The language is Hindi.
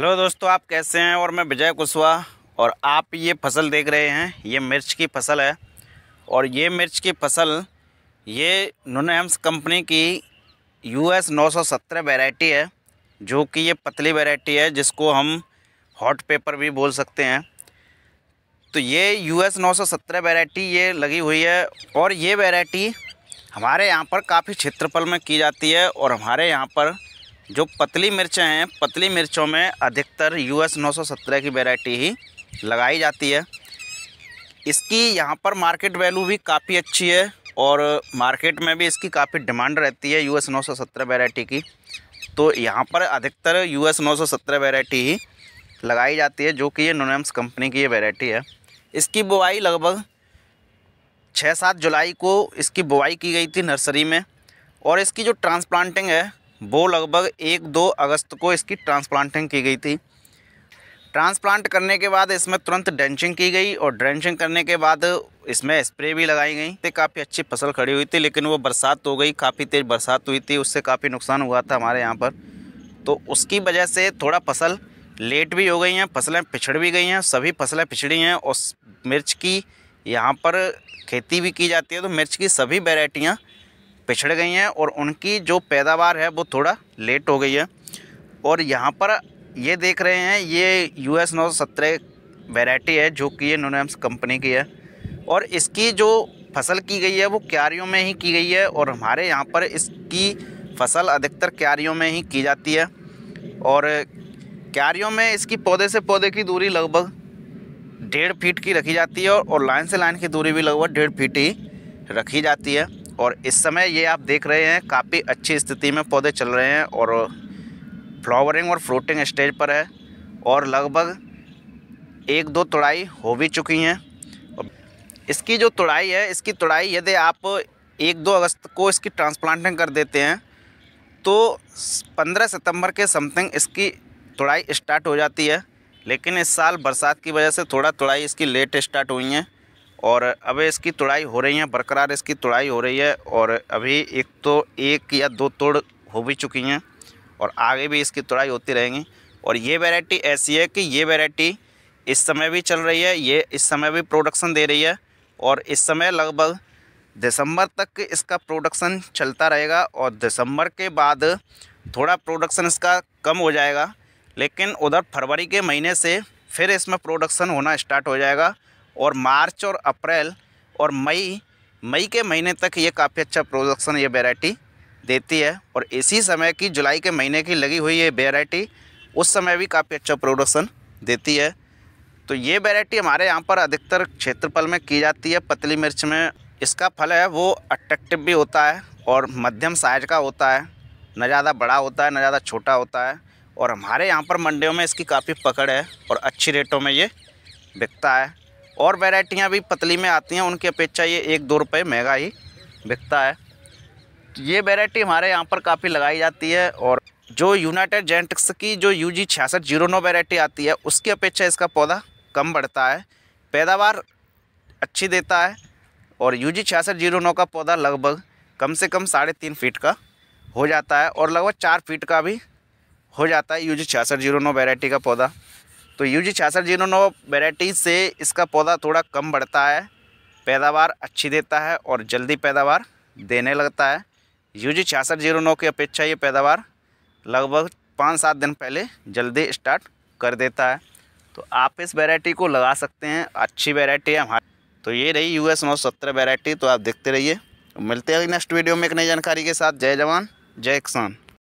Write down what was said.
हेलो दोस्तों आप कैसे हैं और मैं विजय कुशवाहा और आप ये फसल देख रहे हैं ये मिर्च की फसल है और ये मिर्च की फसल ये एम्स कंपनी की यू एस नौ सौ सत्रह वेराइटी है जो कि ये पतली वेराइटी है जिसको हम हॉट पेपर भी बोल सकते हैं तो ये यू एस नौ सौ सत्रह वेराइटी ये लगी हुई है और ये वेराइटी हमारे यहाँ पर काफ़ी क्षेत्रफल में की जाती है और हमारे यहाँ पर जो पतली मिर्चें हैं पतली मिर्चों में अधिकतर यूएस 917 की वैरायटी ही लगाई जाती है इसकी यहाँ पर मार्केट वैल्यू भी काफ़ी अच्छी है और मार्केट में भी इसकी काफ़ी डिमांड रहती है यूएस 917 वैरायटी की तो यहाँ पर अधिकतर यूएस 917 वैरायटी ही लगाई जाती है जो कि ये नोनेम्स कंपनी की ये वेराइटी है इसकी बुआई लगभग छः सात जुलाई को इसकी बुआई की गई थी नर्सरी में और इसकी जो ट्रांसप्लांटिंग है वो लगभग एक दो अगस्त को इसकी ट्रांसप्लांटिंग की गई थी ट्रांसप्लांट करने के बाद इसमें तुरंत ड्रेंचिंग की गई और ड्रेंचिंग करने के बाद इसमें स्प्रे भी लगाई गई थी काफ़ी अच्छी फसल खड़ी हुई थी लेकिन वो बरसात हो गई काफ़ी तेज़ बरसात हुई थी उससे काफ़ी नुकसान हुआ था हमारे यहाँ पर तो उसकी वजह से थोड़ा फसल लेट भी हो गई हैं फसलें पिछड़ भी गई हैं सभी फसलें पिछड़ी हैं और मिर्च की यहाँ पर खेती भी की जाती है तो मिर्च की सभी वेराइटियाँ पिछड़ गई हैं और उनकी जो पैदावार है वो थोड़ा लेट हो गई है और यहाँ पर ये देख रहे हैं ये यू एस नौ सत्रह है जो कि ये नोनेम्स कंपनी की है और इसकी जो फसल की गई है वो क्यारियों में ही की गई है और हमारे यहाँ पर इसकी फसल अधिकतर क्यारियों में ही की जाती है और क्यारियों में इसकी पौधे से पौधे की दूरी लगभग डेढ़ फीट की रखी जाती है और लाइन से लाइन की दूरी भी लगभग डेढ़ फीट ही रखी जाती है और इस समय ये आप देख रहे हैं काफ़ी अच्छी स्थिति में पौधे चल रहे हैं और फ्लावरिंग और फ्रूटिंग स्टेज पर है और लगभग एक दो तोड़ाई हो भी चुकी हैं इसकी जो तोड़ाई है इसकी तोड़ाई यदि आप एक दो अगस्त को इसकी ट्रांसप्लांटिंग कर देते हैं तो 15 सितंबर के समथिंग इसकी तोड़ाई स्टार्ट हो जाती है लेकिन इस साल बरसात की वजह से थोड़ा तोड़ाई इसकी लेट स्टार्ट हुई है और अभी इसकी तुड़ाई हो रही है बरकरार इसकी तुड़ाई हो रही है और अभी एक तो एक या दो तोड़ हो भी चुकी हैं और आगे भी इसकी तुड़ाई होती रहेंगी और ये वैरायटी ऐसी है कि ये वैरायटी इस समय भी चल रही है ये इस समय भी प्रोडक्शन दे रही है और इस समय लगभग दिसंबर तक इसका प्रोडक्शन चलता रहेगा और दिसंबर के बाद थोड़ा प्रोडक्शन इसका कम हो जाएगा लेकिन उधर फरवरी के महीने से फिर इसमें प्रोडक्शन होना स्टार्ट हो जाएगा और मार्च और अप्रैल और मई मई के महीने तक ये काफ़ी अच्छा प्रोडक्शन ये वेराइटी देती है और इसी समय की जुलाई के महीने की लगी हुई ये वेराइटी उस समय भी काफ़ी अच्छा प्रोडक्शन देती है तो ये वेराइटी हमारे यहाँ पर अधिकतर क्षेत्रफल में की जाती है पतली मिर्च में इसका फल है वो अट्रैक्टिव भी होता है और मध्यम साइज का होता है न ज़्यादा बड़ा होता है न ज़्यादा छोटा होता है और हमारे यहाँ पर मंडियों में इसकी काफ़ी पकड़ है और अच्छी रेटों में ये बिकता है और वेराइटियाँ भी पतली में आती हैं उनकी अपेक्षा ये एक दो रुपये महंगा ही बिकता है तो ये वेराइटी हमारे यहाँ पर काफ़ी लगाई जाती है और जो यूनाइटेड जेंटिक्स की जो यू जी छियासठ जीरो नौ वेराइटी आती है उसकी अपेक्षा इसका पौधा कम बढ़ता है पैदावार अच्छी देता है और यू जी छियासठ जीरो नौ का पौधा लगभग कम से कम साढ़े तीन फीट का हो जाता है और लगभग चार फीट का भी हो जाता है यू जी छियासठ जीरो नौ वेराइटी का पौधा तो यू जी छियासठ जीरो नौ वेराइटीज़ से इसका पौधा थोड़ा कम बढ़ता है पैदावार अच्छी देता है और जल्दी पैदावार देने लगता है यू जी छियासठ जीरो नौ की अपेक्षा ये पैदावार लगभग पाँच सात दिन पहले जल्दी स्टार्ट कर देता है तो आप इस वैरायटी को लगा सकते हैं अच्छी वेराइटी है हमारी तो ये रही यू एस नौ सत्रह वेराइटी तो आप देखते रहिए मिलते हैं नेक्स्ट वीडियो में एक नई जानकारी के साथ जय जवान जय किसान